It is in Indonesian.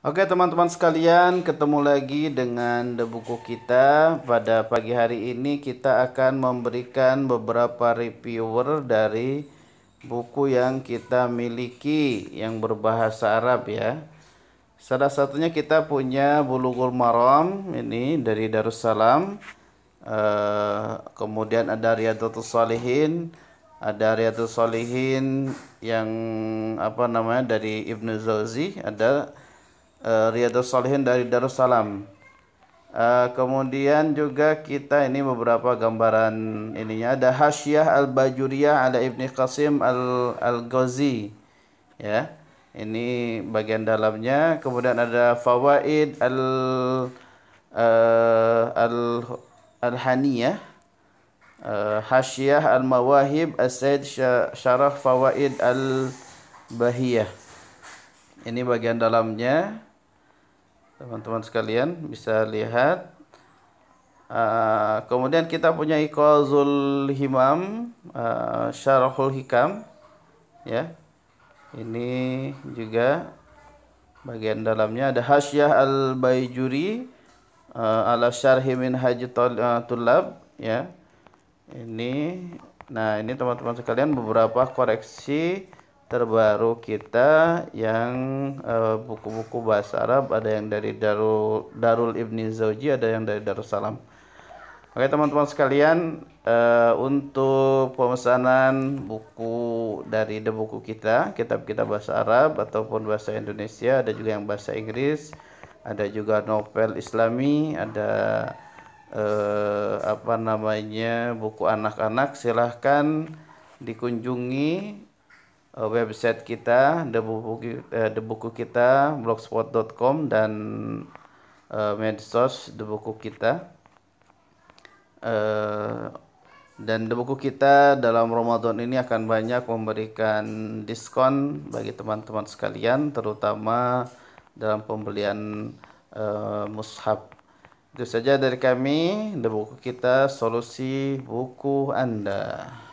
Oke teman-teman sekalian, ketemu lagi dengan The Buku kita. Pada pagi hari ini kita akan memberikan beberapa reviewer dari buku yang kita miliki yang berbahasa Arab ya. Salah satunya kita punya Bulughul Maram ini dari Darussalam. Eh, kemudian ada Riyadatul Salihin, ada Riyadhatus Salihin yang apa namanya dari Ibnu Zawzi ada Eh, Riyadus Salihin dari Darussalam. Uh, kemudian juga kita ini beberapa gambaran ininya ada Hasyah Al-Bajuriyah ada Ibni Qasim Al-Ghazi ya. Ini bagian dalamnya. Kemudian ada Fawaid Al uh, Al Al-Haniyah uh, Hasyah Al-Mawahib As-Said Syarah Fawaid Al-Bahiyah ini bagian dalamnya teman-teman sekalian bisa lihat uh, kemudian kita punya ikhazul himam uh, syarahul hikam ya ini juga bagian dalamnya ada hasyah al baijuri uh, ala syarhi min haji uh, tulab ya ini nah ini teman-teman sekalian beberapa koreksi terbaru kita yang eh, buku-buku uh, bahasa Arab ada yang dari Darul, Darul Ibni Zauji ada yang dari Darussalam Oke teman-teman sekalian uh, untuk pemesanan buku dari The Buku Kita kitab kita bahasa Arab ataupun bahasa Indonesia ada juga yang bahasa Inggris ada juga novel Islami ada uh, apa namanya buku anak-anak silahkan dikunjungi Eh, website kita, the buku, eh, debu the buku kita blogspot.com dan uh, medsos the buku kita. uh, dan the buku kita dalam Ramadan ini akan banyak memberikan diskon bagi teman-teman sekalian terutama dalam pembelian uh, mushaf. Itu saja dari kami, the buku kita solusi buku Anda.